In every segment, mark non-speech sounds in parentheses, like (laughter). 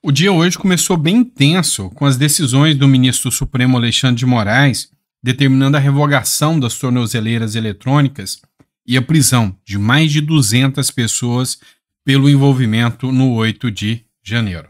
O dia hoje começou bem intenso com as decisões do ministro Supremo Alexandre de Moraes determinando a revogação das tornozeleiras eletrônicas e a prisão de mais de 200 pessoas pelo envolvimento no 8 de janeiro.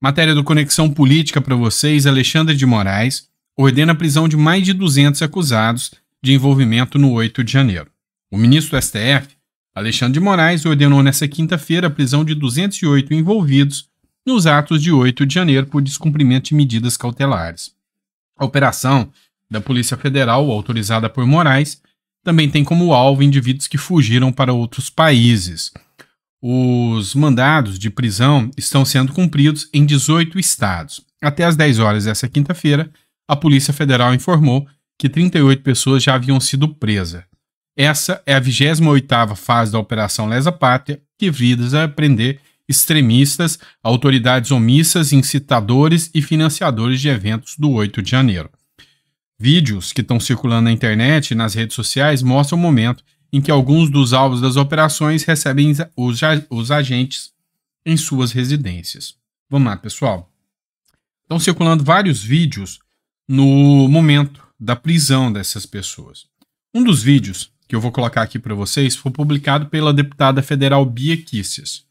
Matéria do Conexão Política para vocês, Alexandre de Moraes ordena a prisão de mais de 200 acusados de envolvimento no 8 de janeiro. O ministro do STF, Alexandre de Moraes, ordenou nesta quinta-feira a prisão de 208 envolvidos nos atos de 8 de janeiro por descumprimento de medidas cautelares. A operação da Polícia Federal, autorizada por Moraes, também tem como alvo indivíduos que fugiram para outros países. Os mandados de prisão estão sendo cumpridos em 18 estados. Até às 10 horas desta quinta-feira, a Polícia Federal informou que 38 pessoas já haviam sido presas. Essa é a 28ª fase da Operação Lesa Pátria, que visa prender extremistas, autoridades omissas, incitadores e financiadores de eventos do 8 de janeiro. Vídeos que estão circulando na internet e nas redes sociais mostram o momento em que alguns dos alvos das operações recebem os, os agentes em suas residências. Vamos lá, pessoal. Estão circulando vários vídeos no momento da prisão dessas pessoas. Um dos vídeos que eu vou colocar aqui para vocês foi publicado pela deputada federal Bia Kisses.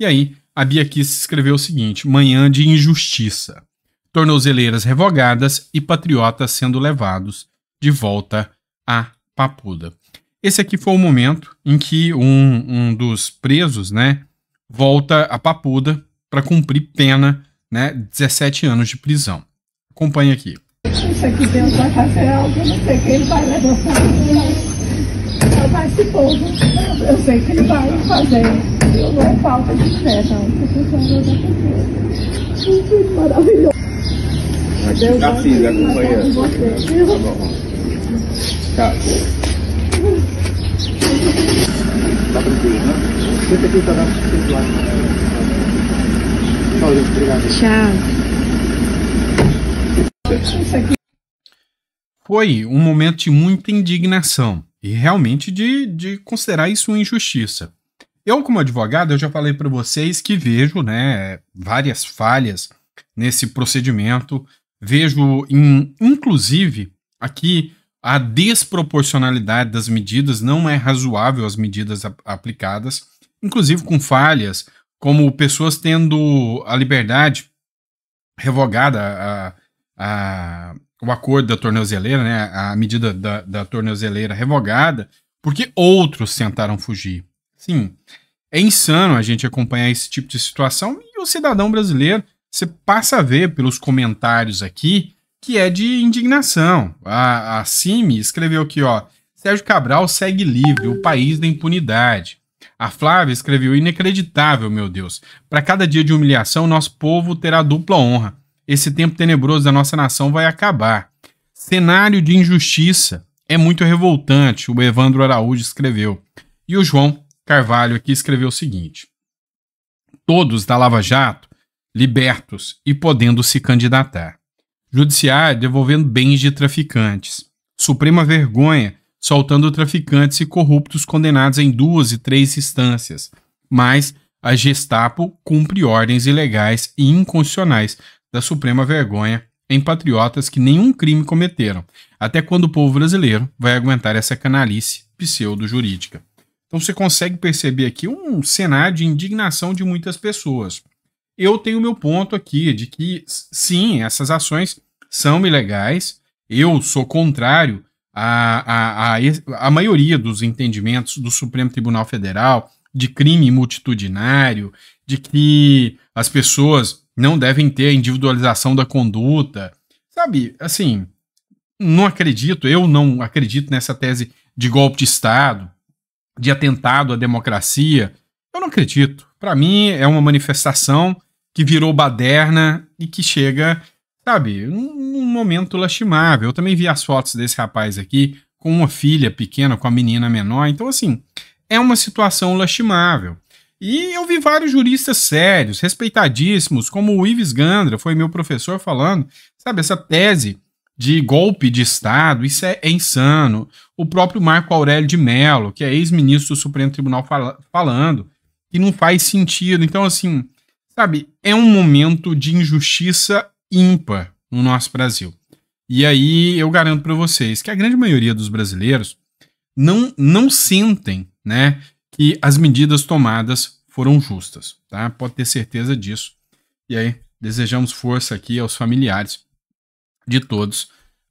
E aí, a Bia Kiss escreveu o seguinte: manhã de injustiça. Tornozeleiras revogadas e patriotas sendo levados de volta à papuda. Esse aqui foi o momento em que um, um dos presos, né, volta à papuda para cumprir pena, né, 17 anos de prisão. Acompanhe aqui. Isso aqui dentro da café, eu não sei quem vai levantar. Vai esse povo, eu sei que ele vai fazer não é falta de fé, não. Você é um maravilhoso. Deus coisa sim, Tá bom. Tá. Tá tranquilo, né? Tchau, Obrigado. Tchau. foi um momento de muita indignação e realmente de, de considerar isso uma injustiça. Eu, como advogado, eu já falei para vocês que vejo né, várias falhas nesse procedimento. Vejo, em, inclusive, aqui a desproporcionalidade das medidas, não é razoável as medidas aplicadas, inclusive com falhas, como pessoas tendo a liberdade revogada, a, a, o acordo da tornozeleira, né, a medida da, da tornozeleira revogada, porque outros tentaram fugir. Sim. É insano a gente acompanhar esse tipo de situação e o cidadão brasileiro, você passa a ver pelos comentários aqui que é de indignação. A, a Cime escreveu aqui, ó. Sérgio Cabral segue livre, o país da impunidade. A Flávia escreveu: Inacreditável, meu Deus. Para cada dia de humilhação, nosso povo terá dupla honra. Esse tempo tenebroso da nossa nação vai acabar. Cenário de injustiça. É muito revoltante, o Evandro Araújo escreveu. E o João Carvalho aqui escreveu o seguinte: Todos da Lava Jato libertos e podendo se candidatar. Judiciário devolvendo bens de traficantes. Suprema vergonha soltando traficantes e corruptos condenados em duas e três instâncias. Mas a Gestapo cumpre ordens ilegais e inconstitucionais da Suprema Vergonha em patriotas que nenhum crime cometeram. Até quando o povo brasileiro vai aguentar essa canalice pseudo-jurídica? Então você consegue perceber aqui um cenário de indignação de muitas pessoas. Eu tenho meu ponto aqui de que sim, essas ações são ilegais. Eu sou contrário à, à, à, a maioria dos entendimentos do Supremo Tribunal Federal de crime multitudinário, de que as pessoas não devem ter a individualização da conduta. Sabe, assim, não acredito, eu não acredito nessa tese de golpe de Estado de atentado à democracia. Eu não acredito. Para mim, é uma manifestação que virou baderna e que chega, sabe, num, momento lastimável. Eu também vi as fotos desse rapaz aqui com uma filha pequena, com a menina menor. Então, assim, é uma situação lastimável. E eu vi vários juristas sérios, respeitadíssimos, como o Ives Gandra, foi meu professor, falando, sabe, essa tese de golpe de Estado, isso é, é insano. O próprio Marco Aurélio de Mello, que é ex-ministro do Supremo Tribunal, fala, falando, que não faz sentido. Então, assim, sabe, é um momento de injustiça ímpar no nosso Brasil. E aí eu garanto para vocês que a grande maioria dos brasileiros não, não sentem, né, que as medidas tomadas foram justas, tá? Pode ter certeza disso. E aí desejamos força aqui aos familiares de todos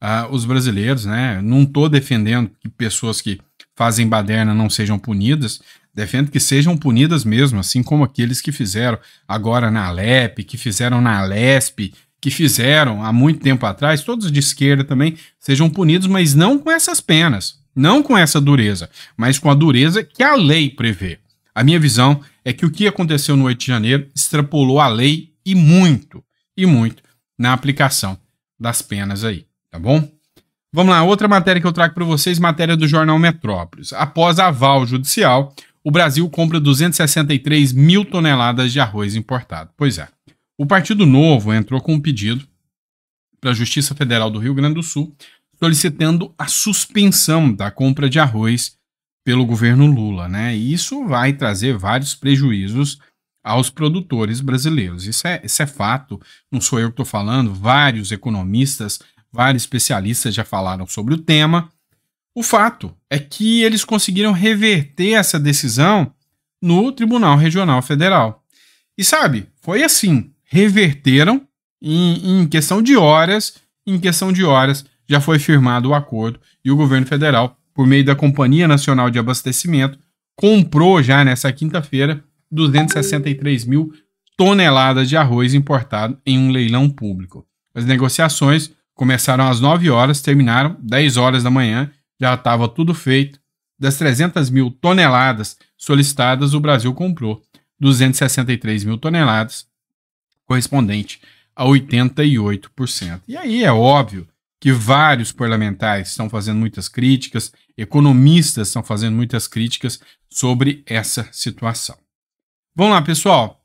uh, os brasileiros, né? Não estou defendendo que pessoas que fazem baderna não sejam punidas, defendo que sejam punidas mesmo, assim como aqueles que fizeram agora na Alep, que fizeram na Lesp, que fizeram há muito tempo atrás, todos de esquerda também, sejam punidos, mas não com essas penas, não com essa dureza, mas com a dureza que a lei prevê. A minha visão é que o que aconteceu no 8 de janeiro extrapolou a lei e muito, e muito na aplicação das penas aí, tá bom? Vamos lá, outra matéria que eu trago para vocês, matéria do jornal Metrópolis. Após aval judicial, o Brasil compra 263 mil toneladas de arroz importado. Pois é, o Partido Novo entrou com um pedido para a Justiça Federal do Rio Grande do Sul, solicitando a suspensão da compra de arroz pelo governo Lula, né? E isso vai trazer vários prejuízos aos produtores brasileiros. Isso é, isso é fato, não sou eu que estou falando, vários economistas, vários especialistas já falaram sobre o tema. O fato é que eles conseguiram reverter essa decisão no Tribunal Regional Federal. E sabe, foi assim: reverteram em, em questão de horas, em questão de horas já foi firmado o acordo e o governo federal, por meio da Companhia Nacional de Abastecimento, comprou já nessa quinta-feira 263 mil toneladas de arroz importado em um leilão público. As negociações começaram às 9 horas, terminaram 10 horas da manhã, já estava tudo feito. Das 300 mil toneladas solicitadas, o Brasil comprou 263 mil toneladas, correspondente a 88%. E aí é óbvio que vários parlamentares estão fazendo muitas críticas, economistas estão fazendo muitas críticas sobre essa situação. Vamos lá, pessoal.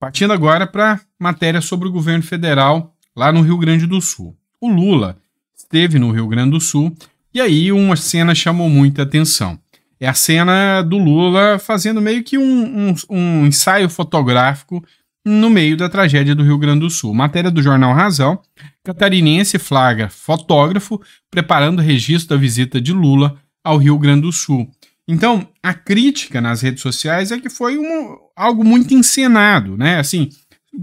Partindo agora para matéria sobre o governo federal lá no Rio Grande do Sul. O Lula esteve no Rio Grande do Sul e aí uma cena chamou muita atenção. É a cena do Lula fazendo meio que um, um, um ensaio fotográfico no meio da tragédia do Rio Grande do Sul. Matéria do jornal Razão, catarinense flagra fotógrafo preparando registro da visita de Lula ao Rio Grande do Sul. Então, a crítica nas redes sociais é que foi um, algo muito encenado, né? Assim,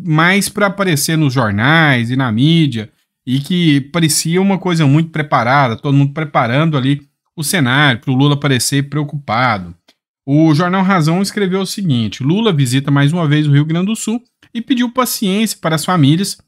mais para aparecer nos jornais e na mídia, e que parecia uma coisa muito preparada, todo mundo preparando ali o cenário para o Lula parecer preocupado. O jornal Razão escreveu o seguinte: Lula visita mais uma vez o Rio Grande do Sul e pediu paciência para as famílias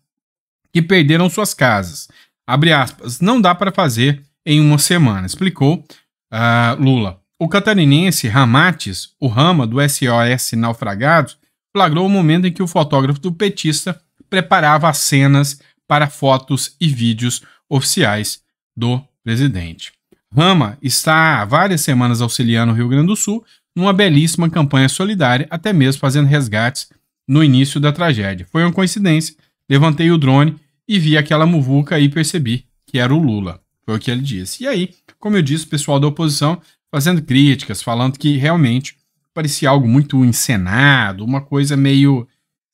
que perderam suas casas. Abre aspas, não dá para fazer em uma semana, explicou uh, Lula. O catarinense Ramates, o rama do SOS Naufragados, flagrou o momento em que o fotógrafo do petista preparava as cenas para fotos e vídeos oficiais do presidente. Rama está há várias semanas auxiliando o Rio Grande do Sul numa belíssima campanha solidária, até mesmo fazendo resgates no início da tragédia. Foi uma coincidência. Levantei o drone e vi aquela muvuca e percebi que era o Lula. Foi o que ele disse. E aí, como eu disse, o pessoal da oposição fazendo críticas, falando que realmente parecia algo muito encenado, uma coisa meio,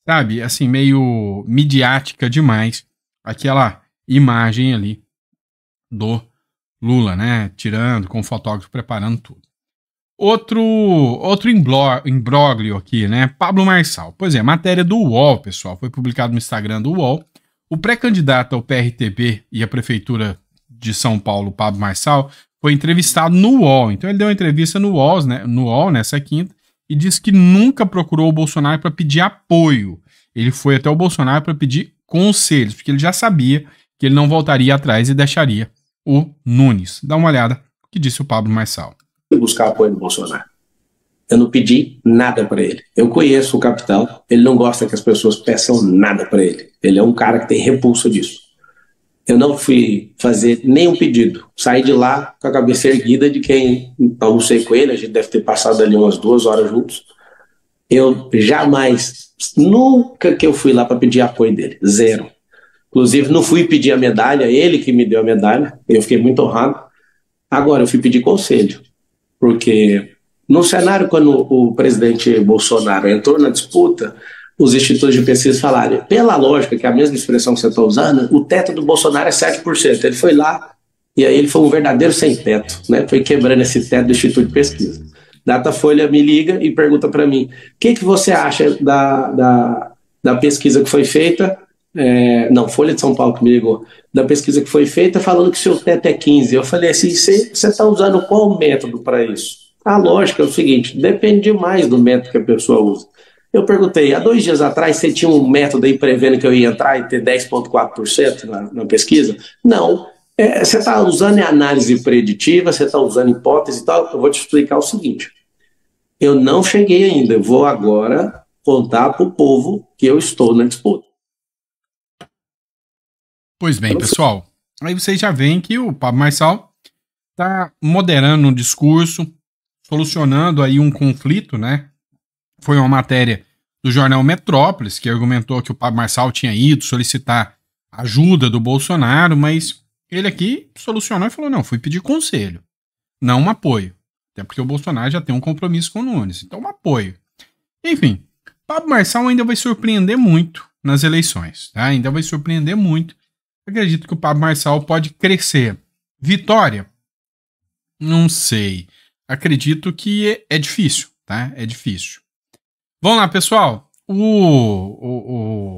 sabe, assim, meio midiática demais, aquela imagem ali do Lula, né, tirando com o fotógrafo preparando tudo. Outro outro imbróglio aqui, né? Pablo Marçal. Pois é, matéria do UOL, pessoal, foi publicado no Instagram do UOL. O pré-candidato ao PRTB e à prefeitura de São Paulo, Pablo Marçal, foi entrevistado no UOL. Então ele deu uma entrevista no UOL, né, no UOL nessa quinta e disse que nunca procurou o Bolsonaro para pedir apoio. Ele foi até o Bolsonaro para pedir conselhos, porque ele já sabia que ele não voltaria atrás e deixaria o Nunes. Dá uma olhada o que disse o Pablo Marçal. Buscar apoio do Bolsonaro. Eu não pedi nada para ele. Eu conheço o capitão, ele não gosta que as pessoas peçam nada para ele. Ele é um cara que tem repulsa disso. Eu não fui fazer nenhum pedido. Saí de lá com a cabeça erguida de quem almocei com ele. A gente deve ter passado ali umas duas horas juntos. Eu jamais, nunca que eu fui lá para pedir apoio dele. Zero. Inclusive, não fui pedir a medalha, ele que me deu a medalha. Eu fiquei muito honrado. Agora, eu fui pedir conselho. Porque no cenário, quando o presidente Bolsonaro entrou na disputa, os institutos de pesquisa falarem. Pela lógica, que é a mesma expressão que você está usando, o teto do Bolsonaro é 7%. Ele foi lá e aí ele foi um verdadeiro sem teto, né? Foi quebrando esse teto do Instituto de Pesquisa. Datafolha me liga e pergunta para mim: o que, que você acha da, da, da pesquisa que foi feita? É, não, Folha de São Paulo que me ligou, da pesquisa que foi feita falando que seu teto é 15. Eu falei assim: você está usando qual método para isso? A lógica é o seguinte: depende demais do método que a pessoa usa. Eu perguntei, há dois dias atrás você tinha um método aí prevendo que eu ia entrar e ter 10,4% na, na pesquisa? Não. É, você está usando análise preditiva, você está usando hipótese e tal. Eu vou te explicar o seguinte. Eu não cheguei ainda, eu vou agora contar para o povo que eu estou na disputa. Pois bem, pessoal. Aí vocês já veem que o Pablo Marçal está moderando o discurso, solucionando aí um conflito, né? foi uma matéria do jornal Metrópolis, que argumentou que o Pablo Marçal tinha ido solicitar ajuda do Bolsonaro, mas ele aqui solucionou e falou: não, fui pedir conselho, não um apoio. Até porque o Bolsonaro já tem um compromisso com o Nunes, então um apoio. Enfim, Pablo Marçal ainda vai surpreender muito nas eleições, tá? ainda vai surpreender muito. Acredito que o Pablo Marçal pode crescer. Vitória? Não sei. Acredito que é difícil, tá? É difícil. Vamos lá, pessoal. O, o,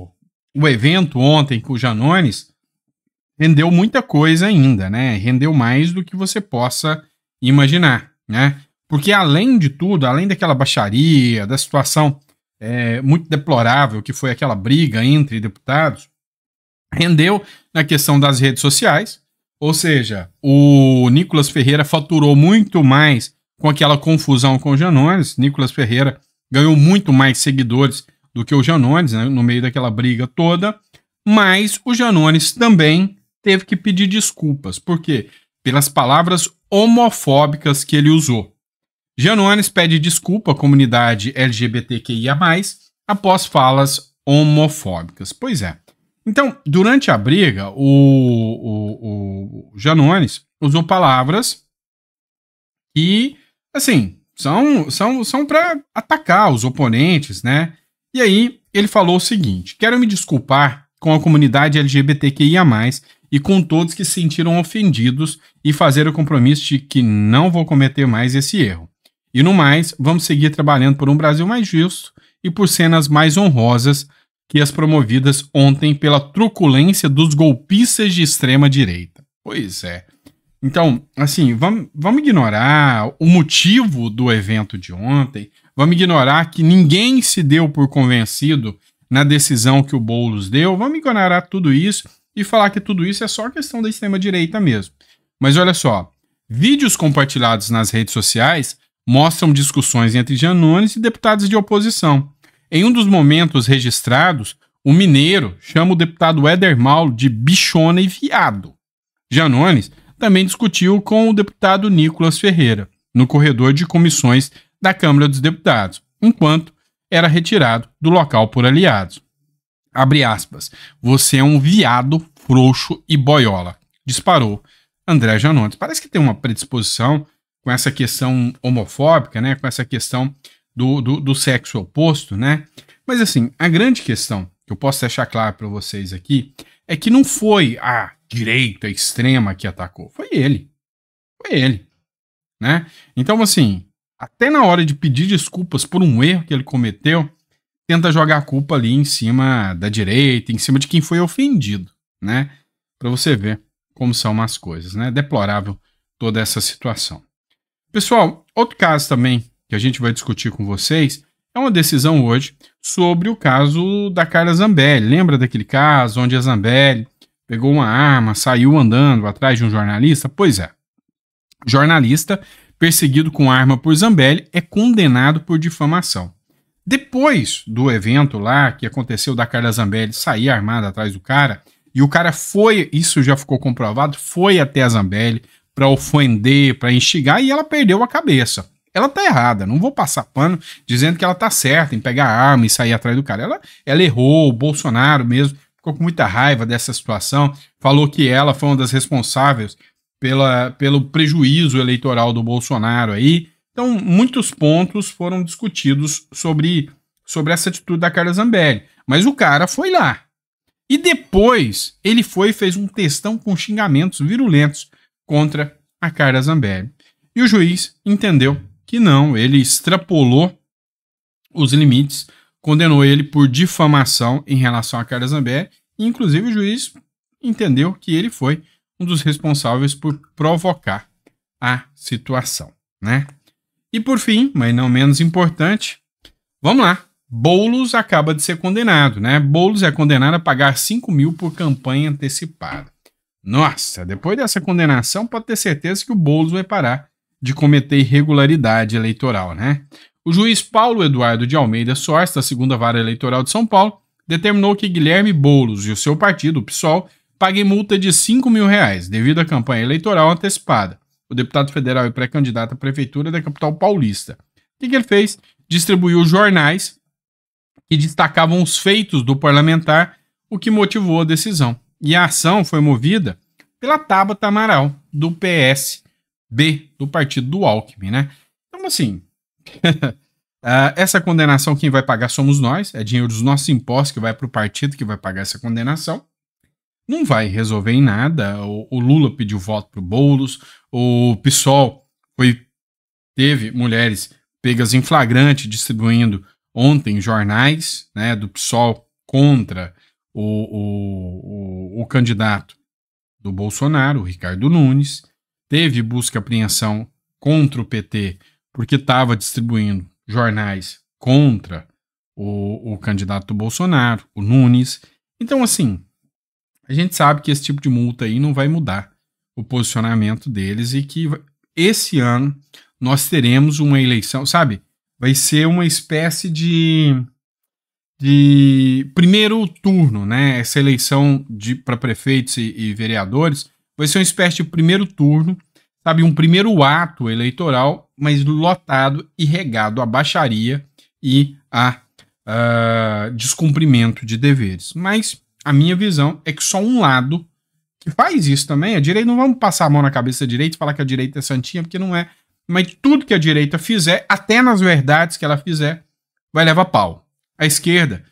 o, o evento ontem com o Janones rendeu muita coisa ainda, né? Rendeu mais do que você possa imaginar, né? Porque além de tudo, além daquela baixaria, da situação é, muito deplorável que foi aquela briga entre deputados, rendeu na questão das redes sociais, ou seja, o Nicolas Ferreira faturou muito mais com aquela confusão com o Janones. Nicolas Ferreira ganhou muito mais seguidores do que o Janones, né, no meio daquela briga toda, mas o Janones também teve que pedir desculpas, porque pelas palavras homofóbicas que ele usou. Janones pede desculpa à comunidade LGBTQIA+, após falas homofóbicas. Pois é. Então, durante a briga, o, o, o Janones usou palavras que, assim, são, são, são para atacar os oponentes, né? E aí ele falou o seguinte: quero me desculpar com a comunidade LGBTQIA, e com todos que se sentiram ofendidos e fazer o compromisso de que não vou cometer mais esse erro. E no mais, vamos seguir trabalhando por um Brasil mais justo e por cenas mais honrosas que as promovidas ontem pela truculência dos golpistas de extrema direita. Pois é. Então, assim, vamos, vamos ignorar o motivo do evento de ontem, vamos ignorar que ninguém se deu por convencido na decisão que o Boulos deu, vamos ignorar tudo isso e falar que tudo isso é só questão da extrema-direita mesmo. Mas olha só, vídeos compartilhados nas redes sociais mostram discussões entre Janones e deputados de oposição. Em um dos momentos registrados, o mineiro chama o deputado Éder Mauro de bichona e viado. Janones também discutiu com o deputado Nicolas Ferreira, no corredor de comissões da Câmara dos Deputados, enquanto era retirado do local por aliados. Abre aspas. Você é um viado, frouxo e boiola. Disparou André Janones. Parece que tem uma predisposição com essa questão homofóbica, né? Com essa questão do, do, do sexo oposto, né? Mas assim, a grande questão que eu posso deixar claro para vocês aqui é que não foi, a direita extrema que atacou. Foi ele. Foi ele. Né? Então, assim, até na hora de pedir desculpas por um erro que ele cometeu, tenta jogar a culpa ali em cima da direita, em cima de quem foi ofendido, né? Para você ver como são as coisas, né? Deplorável toda essa situação. Pessoal, outro caso também que a gente vai discutir com vocês é uma decisão hoje sobre o caso da Carla Zambelli. Lembra daquele caso onde a Zambelli pegou uma arma, saiu andando atrás de um jornalista? Pois é. Jornalista perseguido com arma por Zambelli é condenado por difamação. Depois do evento lá que aconteceu da Carla Zambelli sair armada atrás do cara, e o cara foi, isso já ficou comprovado, foi até a Zambelli para ofender, para instigar e ela perdeu a cabeça. Ela tá errada, não vou passar pano dizendo que ela tá certa em pegar arma e sair atrás do cara. Ela, ela errou, o Bolsonaro mesmo ficou com muita raiva dessa situação, falou que ela foi uma das responsáveis pela, pelo prejuízo eleitoral do Bolsonaro aí. Então, muitos pontos foram discutidos sobre, sobre essa atitude da Carla Zambelli. Mas o cara foi lá. E depois ele foi e fez um testão com xingamentos virulentos contra a Carla Zambelli. E o juiz entendeu que não, ele extrapolou os limites condenou ele por difamação em relação a Carla Zambelli, e inclusive o juiz entendeu que ele foi um dos responsáveis por provocar a situação, né? E por fim, mas não menos importante, vamos lá. Boulos acaba de ser condenado, né? Boulos é condenado a pagar 5 mil por campanha antecipada. Nossa, depois dessa condenação, pode ter certeza que o Boulos vai parar de cometer irregularidade eleitoral, né? O juiz Paulo Eduardo de Almeida Sors, da segunda vara eleitoral de São Paulo, determinou que Guilherme Boulos e o seu partido, o PSOL, paguem multa de 5 mil reais devido à campanha eleitoral antecipada. O deputado federal e pré-candidato à prefeitura da capital paulista. O que ele fez? Distribuiu jornais que destacavam os feitos do parlamentar, o que motivou a decisão. E a ação foi movida pela Tabata Amaral, do PSB, do partido do Alckmin, né? Então, assim, uh, (laughs) essa condenação quem vai pagar somos nós, é dinheiro dos nossos impostos que vai para o partido que vai pagar essa condenação. Não vai resolver em nada. O, o Lula pediu voto para o Boulos, o PSOL foi, teve mulheres pegas em flagrante distribuindo ontem jornais né, do PSOL contra o, o, o, o candidato do Bolsonaro, o Ricardo Nunes. Teve busca e apreensão contra o PT porque estava distribuindo jornais contra o, o candidato do Bolsonaro, o Nunes. Então, assim, a gente sabe que esse tipo de multa aí não vai mudar o posicionamento deles e que esse ano nós teremos uma eleição, sabe? Vai ser uma espécie de de primeiro turno, né? Essa eleição para prefeitos e, e, vereadores vai ser uma espécie de primeiro turno sabe, um primeiro ato eleitoral, mas lotado e regado à baixaria e a uh, descumprimento de deveres. Mas a minha visão é que só um lado que faz isso também, a direita, não vamos passar a mão na cabeça da direita e falar que a direita é santinha, porque não é. Mas tudo que a direita fizer, até nas verdades que ela fizer, vai levar pau. A esquerda,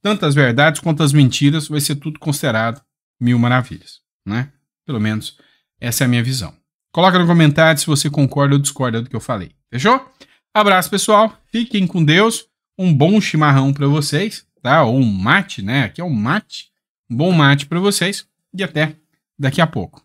tantas verdades quanto as mentiras, vai ser tudo considerado mil maravilhas, né? Pelo menos essa é a minha visão. Coloca no comentário se você concorda ou discorda do que eu falei. Fechou? Abraço, pessoal. Fiquem com Deus. Um bom chimarrão para vocês, tá? Ou um mate, né? Aqui é um mate. Um bom mate para vocês. E até daqui a pouco.